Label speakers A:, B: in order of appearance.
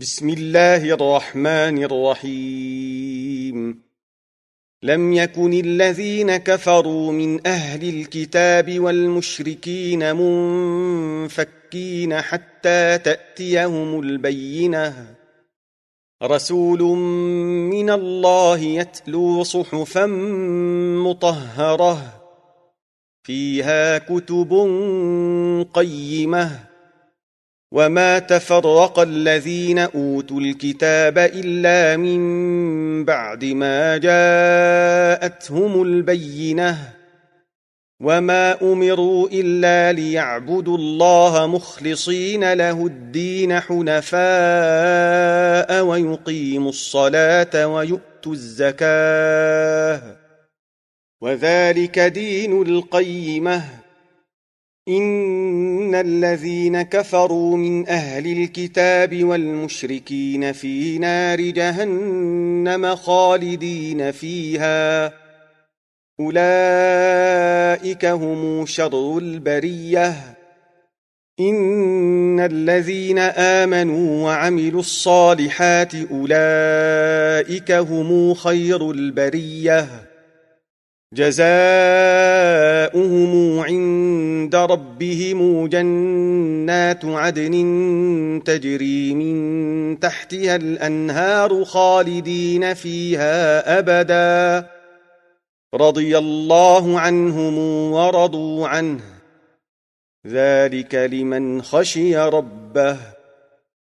A: بسم الله الرحمن الرحيم لم يكن الذين كفروا من اهل الكتاب والمشركين منفكين حتى تاتيهم البينه رسول من الله يتلو صحفا مطهره فيها كتب قيمه وما تفرق الذين اوتوا الكتاب الا من بعد ما جاءتهم البينه وما امروا الا ليعبدوا الله مخلصين له الدين حنفاء ويقيموا الصلاه ويؤتوا الزكاه وذلك دين القيمه إن إن الذين كفروا من أهل الكتاب والمشركين في نار جهنم خالدين فيها أولئك هم شر البرية إن الذين آمنوا وعملوا الصالحات أولئك هم خير البرية جزاؤهم عند ربهم جنات عدن تجري من تحتها الانهار خالدين فيها ابدا رضي الله عنهم ورضوا عنه ذلك لمن خشي ربه